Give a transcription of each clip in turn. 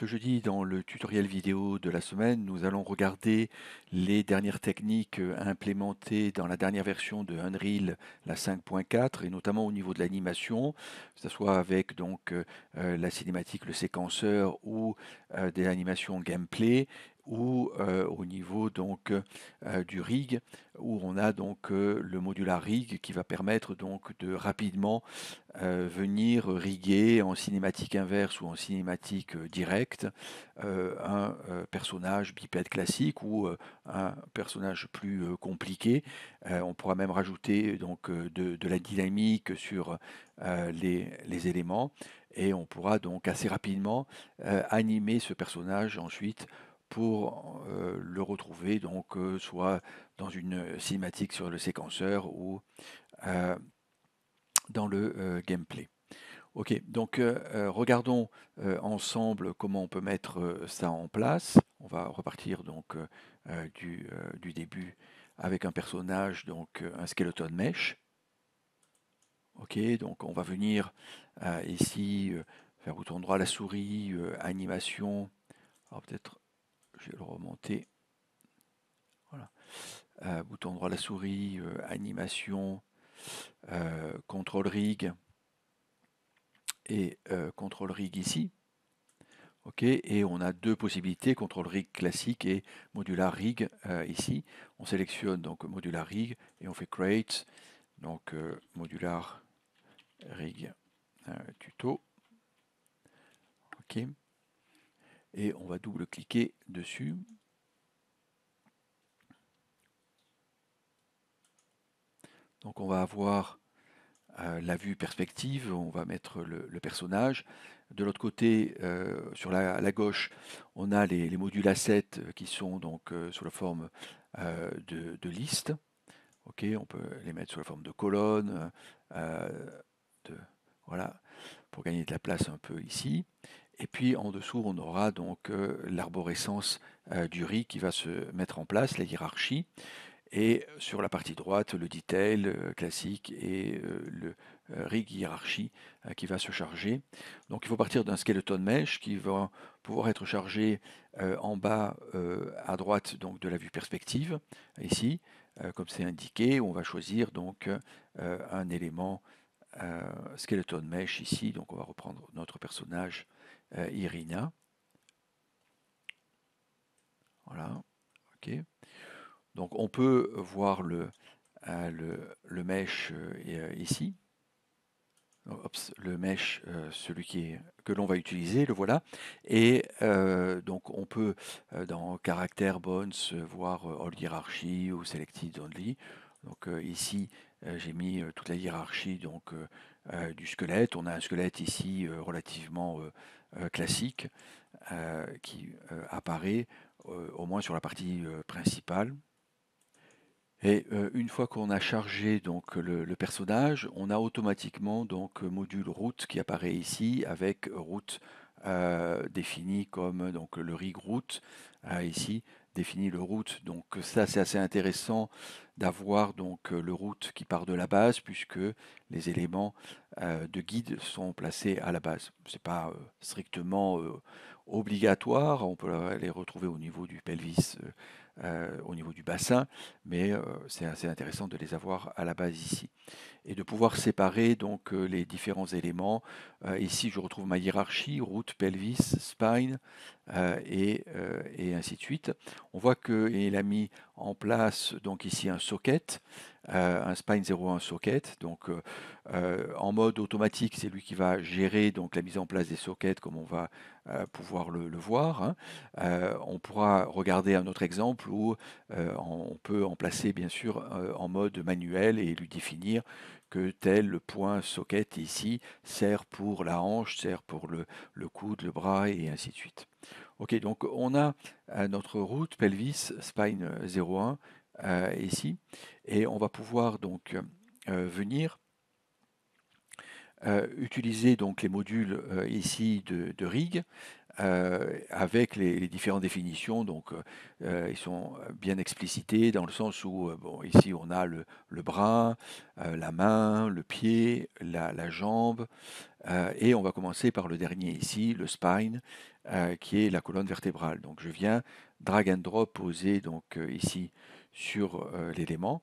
Ce jeudi, dans le tutoriel vidéo de la semaine, nous allons regarder les dernières techniques euh, implémentées dans la dernière version de Unreal, la 5.4, et notamment au niveau de l'animation, que ce soit avec donc euh, euh, la cinématique, le séquenceur ou des animations gameplay, ou euh, au niveau donc euh, du rig où on a donc euh, le modular rig qui va permettre donc de rapidement venir riguer en cinématique inverse ou en cinématique directe un personnage bipède classique ou un personnage plus compliqué. on pourra même rajouter donc de, la dynamique sur les, éléments et on pourra donc assez rapidement animer ce personnage ensuite pour euh, le retrouver donc euh, soit dans une cinématique sur le séquenceur ou euh, dans le gameplay. Ok, donc regardons ensemble comment on peut mettre ça en place. On va repartir donc du, début avec un personnage, donc un skeleton mesh. Ok, donc on va venir ici faire bouton droit la souris, animation. peut-être je vais le remonter. Voilà. Euh, bouton droit de la souris, euh, animation, euh, contrôle rig et contrôle rig ici. OK, et on a deux possibilités, contrôle rig classique et modular rig ici. On sélectionne donc modular rig et on fait create donc modular rig tuto. OK et on va double-cliquer dessus. Donc on va avoir euh, la vue perspective, on va mettre le, personnage. De l'autre côté, euh, sur la, gauche, on a les, modules assets euh, qui sont donc sous la forme de, listes. Ok, on peut les mettre sous la forme de colonnes, voilà, pour gagner de la place un peu ici. Et puis en dessous, on aura donc euh, l'arborescence euh, du rig qui va se mettre en place, la hiérarchie. Et sur la partie droite, le detail euh, classique et le rig hiérarchie qui va se charger. Donc il faut partir d'un skeleton mesh qui va pouvoir être chargé en bas à droite donc de la vue perspective, ici, comme c'est indiqué, on va choisir donc un élément skeleton mesh ici, donc on va reprendre notre personnage euh, Irina. Voilà, ok. Donc on peut voir le, euh, le, mesh euh, ici. le mesh, celui qui est, que l'on va utiliser, le voilà. Et donc on peut dans caractère bones voir all hiérarchie ou selected only. Donc ici j'ai mis toute la hiérarchie donc, du squelette. On a un squelette ici relativement euh, classique euh, qui euh, apparaît au moins sur la partie principale. Et une fois qu'on a chargé donc le, personnage, on a automatiquement donc module route qui apparaît ici avec route défini définie comme donc le rig route ici définit le route. Donc euh, ça, c'est assez intéressant d'avoir donc euh, le route qui part de la base, puisque les éléments euh, de guide sont placés à la base. Ce n'est pas strictement obligatoire, on peut les retrouver au niveau du pelvis euh, au niveau du bassin, mais euh, c'est assez intéressant de les avoir à la base ici. Et de pouvoir séparer donc euh, les différents éléments. ici, je retrouve ma hiérarchie, route, pelvis, spine, et, ainsi de suite. On voit qu'il a mis en place donc ici un socket euh, un spine 01 socket. Donc euh, euh, en mode automatique, c'est lui qui va gérer donc, la mise en place des sockets comme on va pouvoir le, voir. Hein. on pourra regarder un autre exemple où on peut en placer bien sûr en mode manuel et lui définir que tel point socket ici sert pour la hanche, sert pour le, le coude, le bras et ainsi de suite. Ok, donc on a notre route pelvis spine 01 euh, ici. Et on va pouvoir donc euh, venir euh, utiliser donc les modules ici de, RIG avec les, différentes définitions. Donc, ils sont bien explicités dans le sens où, ici on a le, bras, la main, le pied, la, la jambe, et on va commencer par le dernier ici, le spine, qui est la colonne vertébrale. Donc, je viens drag and drop poser donc ici sur euh, l'élément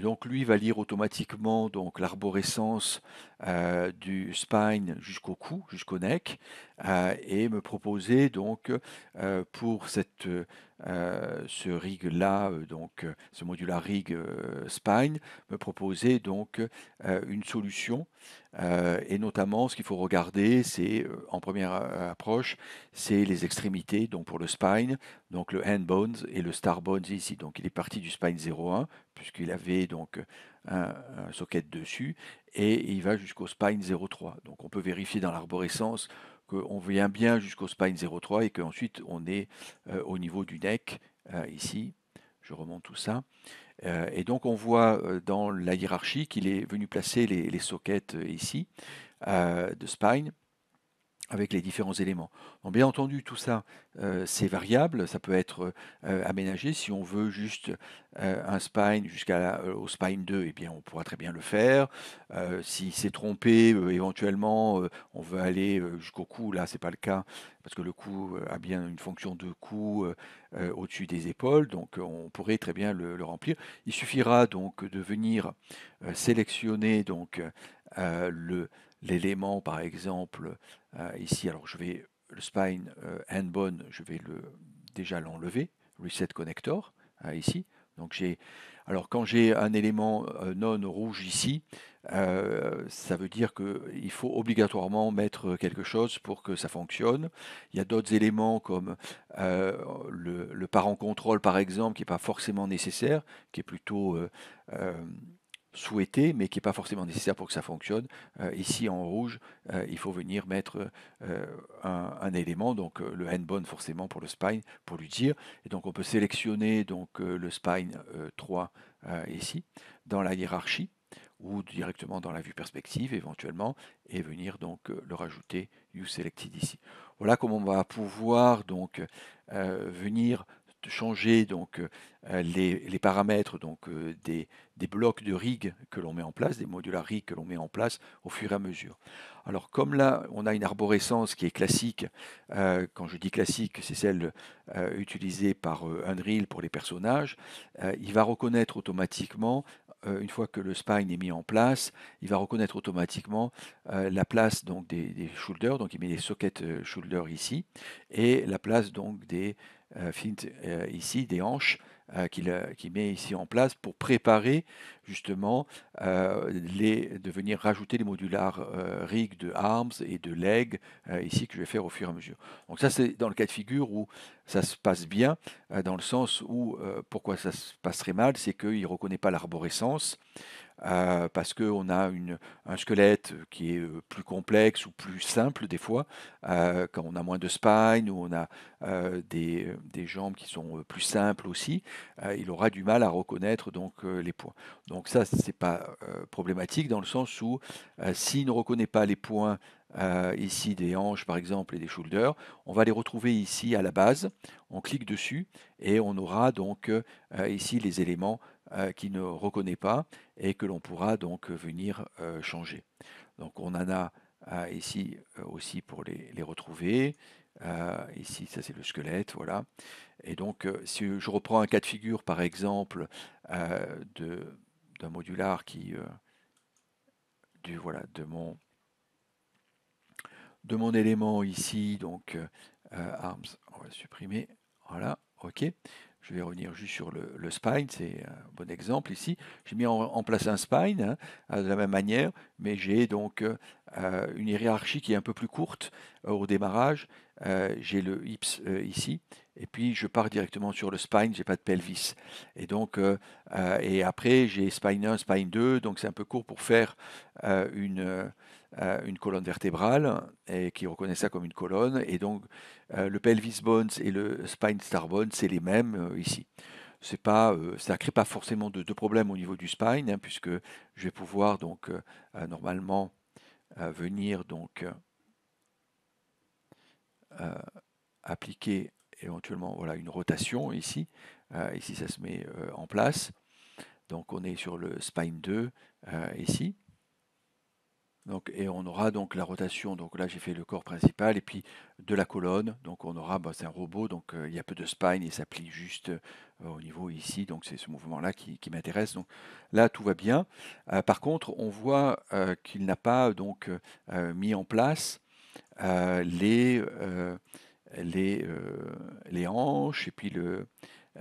donc lui va lire automatiquement donc l'arborescence euh, du spine jusqu'au cou, jusqu'au neck, euh, et me proposer donc euh, pour cette ce rig là donc ce à rig spine me proposer donc une solution et notamment ce qu'il faut regarder c'est en première approche c'est les extrémités donc pour le spine donc le hand bones et le star bones ici donc il est parti du spine 01 puisqu'il avait donc euh, un, socket dessus, et il va jusqu'au spine 03. Donc on peut vérifier dans l'arborescence qu'on vient bien jusqu'au spine 03 et qu'ensuite on est euh, au niveau du neck, euh, ici, je remonte tout ça. et donc on voit dans la hiérarchie qu'il est venu placer les, les sockets ici, de spine, avec les différents éléments. bien entendu, tout ça, euh, c'est variable, ça peut être euh, aménagé. Si on veut juste euh, un spine jusqu'au spine 2, et eh bien, on pourra très bien le faire. si c'est trompé, éventuellement, on veut aller jusqu'au cou, là, c'est pas le cas, parce que le cou a bien une fonction de cou au-dessus des épaules, donc on pourrait très bien le, le remplir. Il suffira donc de venir sélectionner donc, l'élément, par exemple, euh, ici, alors je vais le spine handbone, euh, je vais le, déjà l'enlever, reset connector, euh, ici. Donc j'ai, alors quand j'ai un élément non rouge ici, ça veut dire qu'il faut obligatoirement mettre quelque chose pour que ça fonctionne. Il y a d'autres éléments comme le, parent contrôle par exemple qui n'est pas forcément nécessaire, qui est plutôt souhaité, mais qui n'est pas forcément nécessaire pour que ça fonctionne. ici, euh, en rouge, euh, il faut venir mettre euh, un, élément, donc le handbone forcément pour le spine, pour lui dire. Et donc, on peut sélectionner donc, le spine 3 ici, dans la hiérarchie, ou directement dans la vue perspective éventuellement, et venir donc le rajouter, you selected ici. Voilà comment on va pouvoir donc venir changer donc euh, les, paramètres donc euh, des, blocs de rig que l'on met en place, des modular rig que l'on met en place au fur et à mesure. Alors comme là on a une arborescence qui est classique, euh, quand je dis classique, c'est celle utilisée par Unreal pour les personnages, il va reconnaître automatiquement une fois que le spine est mis en place, il va reconnaître automatiquement la place donc des, shoulders, donc il met les sockets shoulders ici, et la place donc des, euh, Fint euh, ici, des hanches euh, qu'il met ici en place pour préparer justement les, de venir rajouter les modulaires rig de arms et de legs ici que je vais faire au fur et à mesure. Donc ça c'est dans le cas de figure où ça se passe bien, dans le sens où pourquoi ça se passerait mal, c'est qu'il ne reconnaît pas l'arborescence euh, parce parce qu'on a une, un squelette euh, qui est euh, plus complexe ou plus simple des fois, quand on a moins de spine ou on a des, jambes qui sont plus simples aussi, il aura du mal à reconnaître donc les points. Donc ça, ce n'est pas problématique dans le sens où s'il ne reconnaît pas les points ici des hanches par exemple et des shoulders. On va les retrouver ici à la base. On clique dessus et on aura donc ici les éléments euh, qui ne reconnaît pas et que l'on pourra donc euh, venir euh, changer. Donc on en a ici aussi pour les, retrouver. ici, ça c'est le squelette, voilà. Et donc, si je reprends un cas de figure, par exemple, d'un modular qui, du voilà, de mon de mon élément ici, donc arms, on va supprimer, voilà, ok je vais revenir juste sur le, spine, c'est un bon exemple ici. J'ai mis en, place un spine de hein, la même manière, mais j'ai donc euh, euh, une hiérarchie qui est un peu plus courte euh, au démarrage. j'ai le hips ici, et puis je pars directement sur le spine, j'ai pas de pelvis. Et donc, et après j'ai spine 1, spine 2, donc c'est un peu court pour faire une euh, une colonne vertébrale et qui reconnaît ça comme une colonne. Et donc, euh, le pelvis bones et le spine star bones, c'est les mêmes euh, ici. C'est pas, ça crée pas forcément de, de, problème au niveau du spine, hein, puisque je vais pouvoir donc normalement venir donc appliquer éventuellement voilà, une rotation ici. ici, ça se met en place. Donc, on est sur le spine 2 ici et on aura donc la rotation, donc là j'ai fait le corps principal, et puis de la colonne, donc on aura, bah, c'est un robot, donc euh, il y a peu de spine, et s'applique juste euh, au niveau ici, donc c'est ce mouvement-là qui, m'intéresse. Donc là tout va bien. Euh, par contre, on voit qu'il n'a pas donc mis en place les, les, les, hanches et puis le,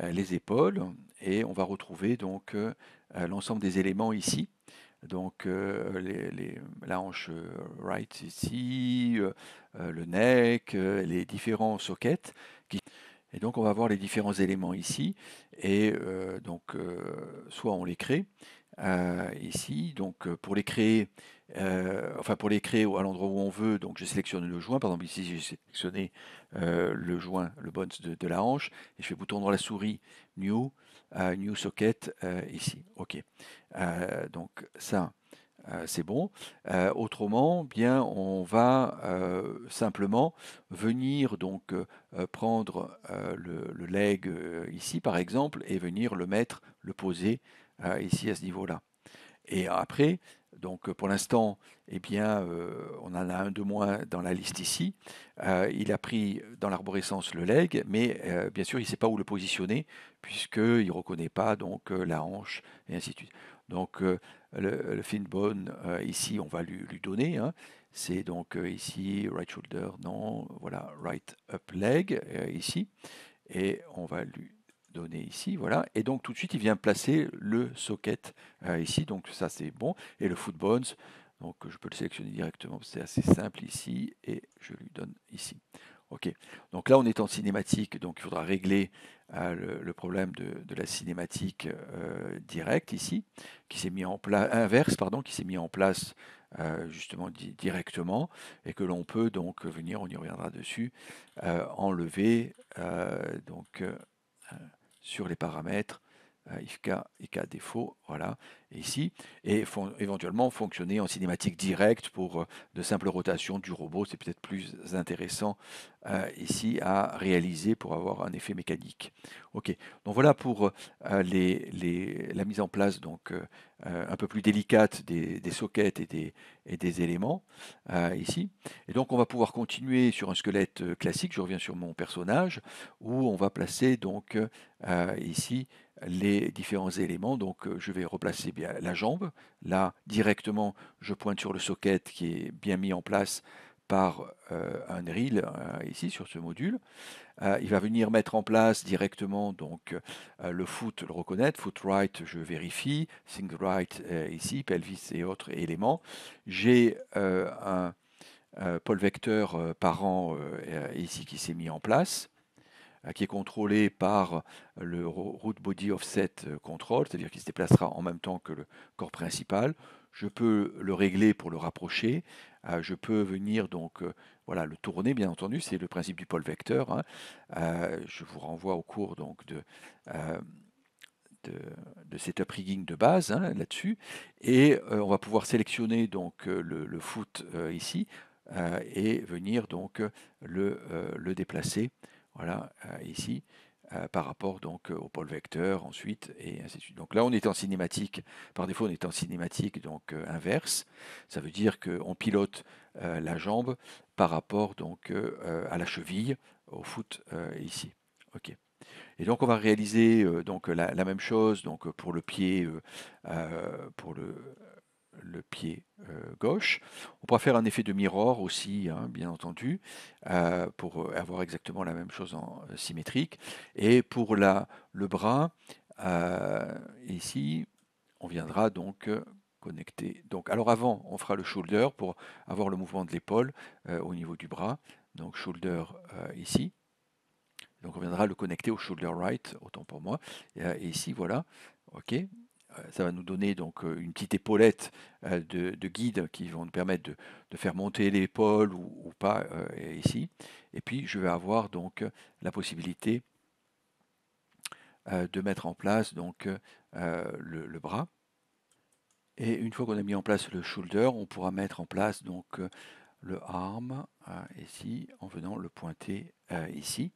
les épaules, et on va retrouver donc l'ensemble des éléments ici donc euh, les, la hanche euh, right ici, euh, le neck, les différents sockets. Et donc on va voir les différents éléments ici, et donc soit on les crée ici, donc pour les créer, enfin pour les créer à l'endroit où on veut, donc je sélectionne le joint, par exemple ici j'ai sélectionné le joint, le bones de, de, la hanche, et je fais bouton dans la souris, new, euh, new socket euh, ici. OK. Euh, donc ça, c'est bon. autrement, bien, on va simplement venir donc prendre le, leg ici par exemple et venir le mettre, le poser ici à ce niveau-là. Et après, donc euh, pour l'instant, eh bien, euh, on en a un de moins dans la liste ici. Euh, il a pris dans l'arborescence le leg, mais bien sûr, il ne sait pas où le positionner puisqu'il ne reconnaît pas donc la hanche et ainsi de suite. Donc le, le, fin bone ici, on va lui, donner. Hein. C'est donc ici right shoulder, non, voilà right up leg ici, et on va lui donné ici, voilà. Et donc tout de suite, il vient placer le socket euh, ici, donc ça c'est bon. Et le footbones, donc je peux le sélectionner directement, c'est assez simple ici, et je lui donne ici. Ok. Donc là, on est en cinématique, donc il faudra régler euh, le, problème de, la cinématique euh, directe ici, qui s'est mis en place inverse, pardon, qui s'est mis en place justement directement, et que l'on peut donc venir, on y reviendra dessus, enlever donc sur les paramètres IFK, euh, IK défaut, voilà, ici, et font, éventuellement fonctionner en cinématique directe pour euh, de simples rotations du robot. C'est peut-être plus intéressant euh, ici à réaliser pour avoir un effet mécanique. Ok, donc voilà pour les, la mise en place donc un peu plus délicate des, sockets et des, et des éléments ici. Et donc on va pouvoir continuer sur un squelette classique. Je reviens sur mon personnage où on va placer donc ici les différents éléments. Donc euh, je vais replacer bien la jambe. Là, directement, je pointe sur le socket qui est bien mis en place par euh, un reel euh, ici sur ce module. il va venir mettre en place directement donc le foot, le reconnaître, foot right, je vérifie, thing right ici, pelvis et autres éléments. J'ai un pôle vecteur parent ici qui s'est mis en place. Euh, qui est contrôlé par euh, le Root Body Offset euh, Control, c'est-à-dire qu'il se déplacera en même temps que le corps principal. Je peux le régler pour le rapprocher. Je peux venir donc voilà le tourner, bien entendu, c'est le principe du pôle vecteur. Hein. Je vous renvoie au cours donc de de, de setup rigging de base hein, là-dessus. Et on va pouvoir sélectionner donc le, foot ici et venir donc le, le déplacer voilà, euh, ici, euh, par rapport donc euh, au pôle vecteur ensuite, et ainsi de suite. Donc là, on est en cinématique, par défaut, on est en cinématique donc inverse. Ça veut dire qu'on pilote la jambe par rapport donc à la cheville, au foot ici. OK. Et donc on va réaliser donc la, même chose donc pour le pied pour le pied euh, gauche. On pourra faire un effet de miroir aussi, hein, bien entendu, euh, pour avoir exactement la même chose en euh, symétrique. Et pour la, le bras, ici, on viendra donc connecter. Donc, alors avant, on fera le shoulder pour avoir le mouvement de l'épaule au niveau du bras. Donc shoulder ici. Donc on viendra le connecter au shoulder right, autant pour moi. et ici, voilà. OK, euh, ça va nous donner donc euh, une petite épaulette euh, de, guide qui vont nous permettre de, faire monter l'épaule ou, pas ici. Et puis je vais avoir donc la possibilité de mettre en place donc le, le, bras. Et une fois qu'on a mis en place le shoulder, on pourra mettre en place donc le arm ici en venant le pointer ici.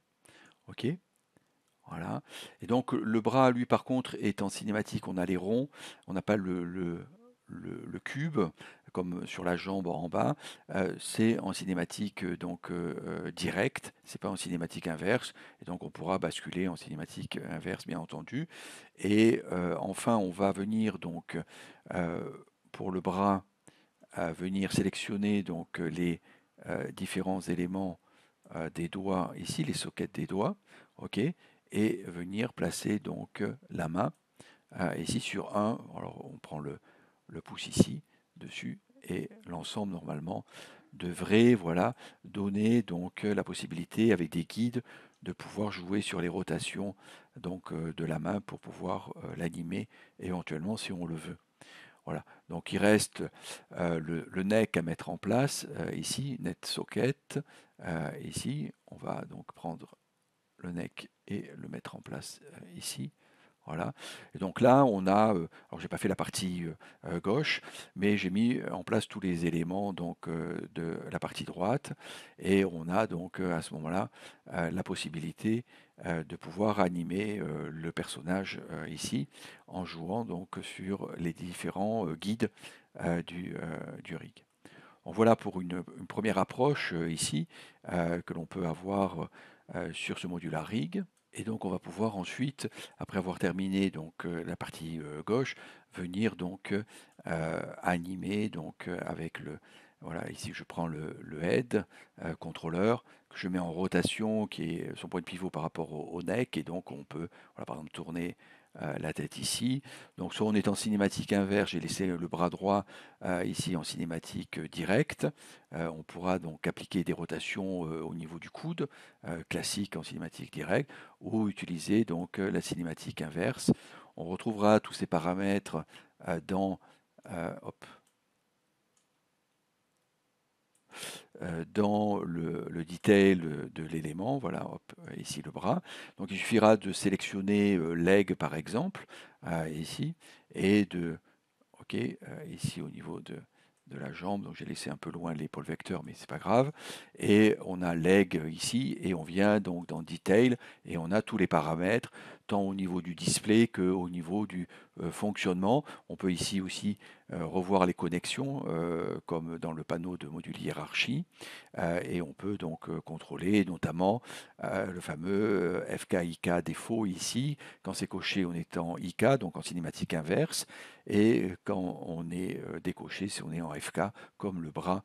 OK voilà. Et donc le bras, lui, par contre, est en cinématique. On a les ronds, on n'a pas le, cube comme sur la jambe en bas. Euh, c'est en cinématique euh, donc ce euh, directe. C'est pas en cinématique inverse. Et donc on pourra basculer en cinématique inverse, bien entendu. Et enfin, on va venir donc pour le bras venir sélectionner donc les différents éléments des doigts ici, les sockets des doigts. ok et venir placer donc euh, la main euh, ici sur un. Alors on prend le, le pouce ici dessus et l'ensemble normalement devrait voilà donner donc euh, la possibilité avec des guides de pouvoir jouer sur les rotations donc de la main pour pouvoir l'animer éventuellement si on le veut. Voilà. Donc il reste le, le, neck à mettre en place ici, net socket. ici, on va donc prendre le neck et le mettre en place euh, ici. Voilà. donc là, on a, euh, alors j'ai pas fait la partie euh, gauche, mais j'ai mis en place tous les éléments donc de la partie droite, et on a donc à ce moment-là la possibilité de pouvoir animer le personnage ici en jouant donc sur les différents guides du, du rig. voilà pour une première approche ici que l'on peut avoir euh, sur ce module à rig. Et donc on va pouvoir ensuite, après avoir terminé donc euh, la partie euh, gauche, venir donc animer donc avec le, voilà, ici je prends le, head contrôleur que je mets en rotation qui est son point de pivot par rapport au, au neck et donc on peut voilà, par exemple tourner euh, la tête ici. Donc soit on est en cinématique inverse, j'ai laissé le bras droit euh, ici en cinématique euh, directe. on pourra donc appliquer des rotations au niveau du coude, classique en cinématique directe, ou utiliser donc la cinématique inverse. On retrouvera tous ces paramètres dans... hop, Euh, dans le, le, detail de l'élément, voilà, ici le bras. Donc il suffira de sélectionner euh, leg par exemple, euh, ici, et de, ok, ici au niveau de, la jambe, donc j'ai laissé un peu loin l'épaule vecteur, mais c'est pas grave. Et on a leg ici, et on vient donc dans detail, et on a tous les paramètres, tant au niveau du display qu'au niveau du euh, fonctionnement. On peut ici aussi euh, revoir les connexions, euh, comme dans le panneau de module hiérarchie, et on peut donc contrôler notamment le fameux FK-IK défaut ici, quand c'est coché on est en IK, donc en cinématique inverse, et quand on est décoché, si on est en FK, comme le bras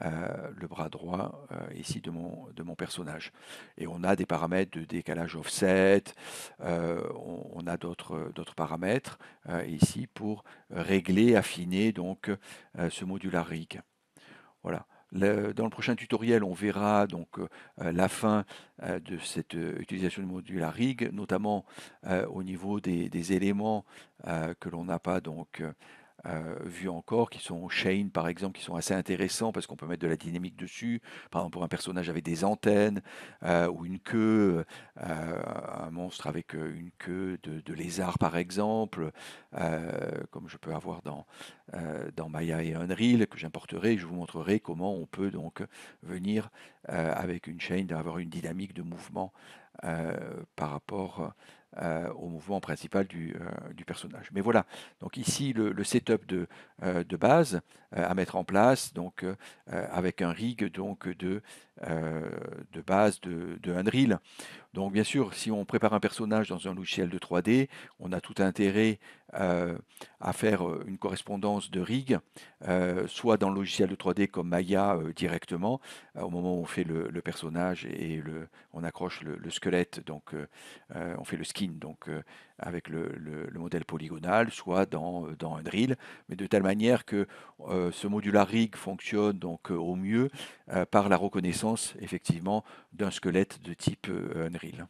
euh, le bras droit euh, ici de mon, de mon personnage. Et on a des paramètres de décalage offset, euh, on, a d'autres paramètres ici pour régler, affiner donc ce modular rig. Voilà. dans le prochain tutoriel, on verra donc la fin de cette utilisation du modular rig, notamment au niveau des, des éléments que l'on n'a pas donc euh, vus encore, qui sont Shane par exemple, qui sont assez intéressants parce qu'on peut mettre de la dynamique dessus. Par exemple, pour un personnage avec des antennes euh, ou une queue, euh, un monstre avec euh, une queue de, de lézard par exemple, comme je peux avoir dans, dans Maya et Unreal, que j'importerai. Je vous montrerai comment on peut donc venir avec une chaîne, d'avoir une dynamique de mouvement par rapport. à euh, au mouvement principal euh, du, personnage. Mais voilà, donc ici le, setup de, euh, de base à mettre en place, donc avec un rig donc de euh, de base de, de, Unreal. Donc bien sûr, si on prépare un personnage dans un logiciel de 3D, on a tout intérêt euh, à faire euh, une correspondance de rig, soit dans le logiciel de 3D comme Maya directement, au moment où on fait le, personnage et le, on accroche le, squelette, donc on fait le skin, donc avec le, modèle polygonal, soit dans, euh, dans, un drill, mais de telle manière que euh, ce modular rig fonctionne donc euh, au mieux par la reconnaissance effectivement d'un squelette de type Unreal.